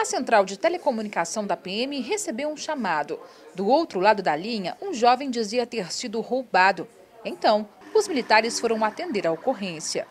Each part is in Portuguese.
A central de telecomunicação da PM recebeu um chamado. Do outro lado da linha, um jovem dizia ter sido roubado. Então, os militares foram atender a ocorrência.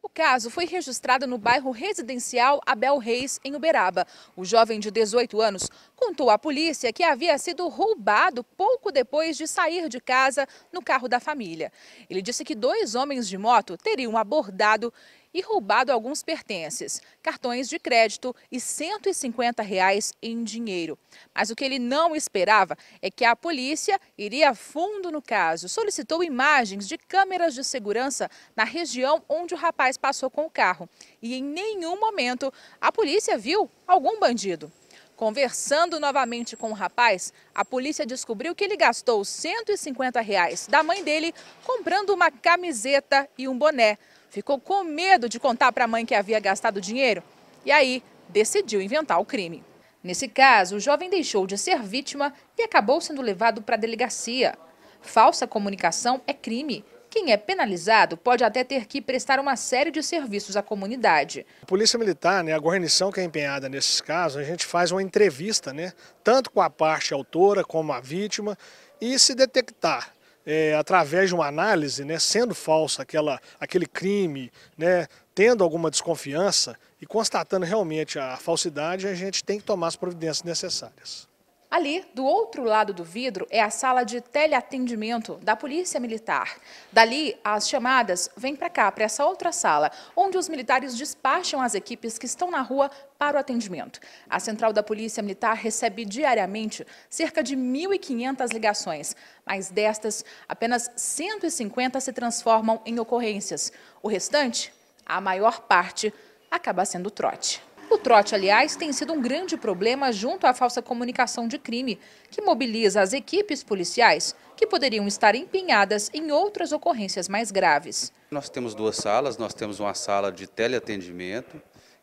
O caso foi registrado no bairro residencial Abel Reis, em Uberaba. O jovem de 18 anos contou à polícia que havia sido roubado pouco depois de sair de casa no carro da família. Ele disse que dois homens de moto teriam abordado e roubado alguns pertences, cartões de crédito e 150 reais em dinheiro. Mas o que ele não esperava é que a polícia iria a fundo no caso. Solicitou imagens de câmeras de segurança na região onde o rapaz passou com o carro. E em nenhum momento a polícia viu algum bandido. Conversando novamente com o rapaz, a polícia descobriu que ele gastou 150 reais da mãe dele comprando uma camiseta e um boné ficou com medo de contar para a mãe que havia gastado dinheiro e aí decidiu inventar o crime. Nesse caso, o jovem deixou de ser vítima e acabou sendo levado para a delegacia. Falsa comunicação é crime. Quem é penalizado pode até ter que prestar uma série de serviços à comunidade. A Polícia Militar, né, a guarnição que é empenhada nesses casos, a gente faz uma entrevista, né, tanto com a parte autora como a vítima, e se detectar é, através de uma análise, né, sendo falso aquela, aquele crime, né, tendo alguma desconfiança e constatando realmente a falsidade, a gente tem que tomar as providências necessárias. Ali, do outro lado do vidro, é a sala de teleatendimento da Polícia Militar. Dali, as chamadas vêm para cá, para essa outra sala, onde os militares despacham as equipes que estão na rua para o atendimento. A central da Polícia Militar recebe diariamente cerca de 1.500 ligações, mas destas, apenas 150 se transformam em ocorrências. O restante, a maior parte, acaba sendo trote. O trote, aliás, tem sido um grande problema junto à falsa comunicação de crime, que mobiliza as equipes policiais que poderiam estar empenhadas em outras ocorrências mais graves. Nós temos duas salas, nós temos uma sala de teleatendimento,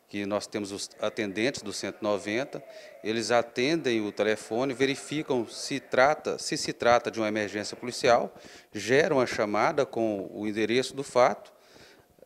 que nós temos os atendentes do 190, eles atendem o telefone, verificam se trata, se se trata de uma emergência policial, geram a chamada com o endereço do fato,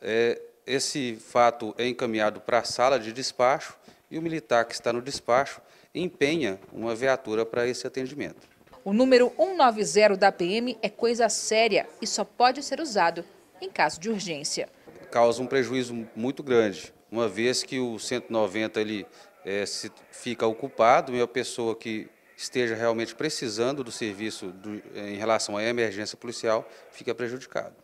é, esse fato é encaminhado para a sala de despacho e o militar que está no despacho empenha uma viatura para esse atendimento. O número 190 da PM é coisa séria e só pode ser usado em caso de urgência. Causa um prejuízo muito grande, uma vez que o 190 ele, é, se fica ocupado e a pessoa que esteja realmente precisando do serviço do, em relação à emergência policial fica prejudicada.